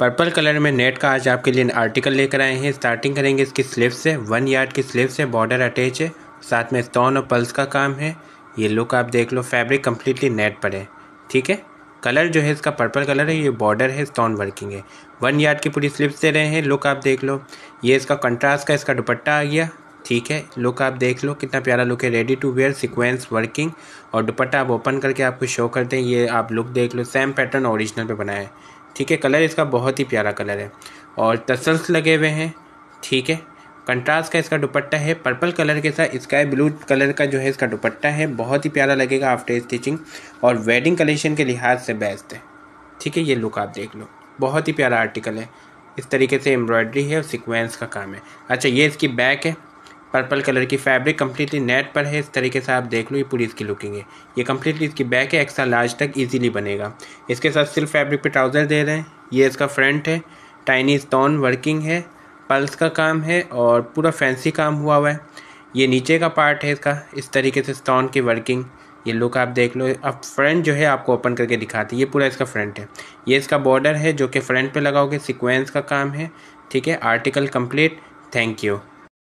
purple colour में net का आज आपके लिए आर्टिकल लेकर आए हैं स्टार्टिंग करेंगे इसकी स्लीव से वन यार्ड की स्लीव से बॉर्डर अटैच है साथ में स्टोन और पल्स का काम है ये लुक आप देख लो फैब्रिक कम्प्लीटली नेट पर है ठीक है कलर जो है इसका पर्पल कलर है ये बॉर्डर है स्टोन वर्किंग है वन यार्ड की पूरी स्लिप्स दे रहे हैं लुक आप देख लो ये इसका कंट्रास्ट का इसका दुपट्टा आ गया ठीक है लुक आप देख लो कितना प्यारा लुक है ready to wear sequence working और दुपट्टा आप ओपन करके आपको शो करते हैं ये आप लुक देख लो सेम पैटर्न ओरिजिनल पे बनाया है ठीक है कलर इसका बहुत ही प्यारा कलर है और तसल्स लगे हुए हैं ठीक है कंट्रास्ट का इसका दुपट्टा है पर्पल कलर के साथ स्काई ब्लू कलर का जो है इसका दुपट्टा है बहुत ही प्यारा लगेगा आफ्टर स्टिचिंग और वेडिंग कलेक्शन के लिहाज से बेस्ट है ठीक है ये लुक आप देख लो बहुत ही प्यारा आर्टिकल है इस तरीके से एम्ब्रॉयडरी है और सिक्वेंस का काम है अच्छा ये इसकी बैक है पर्पल कलर की फैब्रिक कम्प्लीटली नेट पर है इस तरीके से आप देख लो ये पूरी इसकी लुकिंग है ये कम्प्लीटली इसकी बैक है एक्स्ट्रा लार्ज तक ईजीली बनेगा इसके साथ सिर्फ फैब्रिक पे ट्राउज़र दे रहे हैं ये इसका फ्रंट है टाइनी स्टोन वर्किंग है पल्स का काम है और पूरा फैंसी काम हुआ हुआ है ये नीचे का पार्ट है इसका इस तरीके से स्टोन की वर्किंग ये लुक आप देख लो अब फ्रंट जो है आपको ओपन करके दिखाती है ये पूरा इसका फ्रंट है ये इसका बॉर्डर है जो कि फ्रंट पे लगाओगे सीक्वेंस का काम है ठीक है आर्टिकल कंप्लीट थैंक यू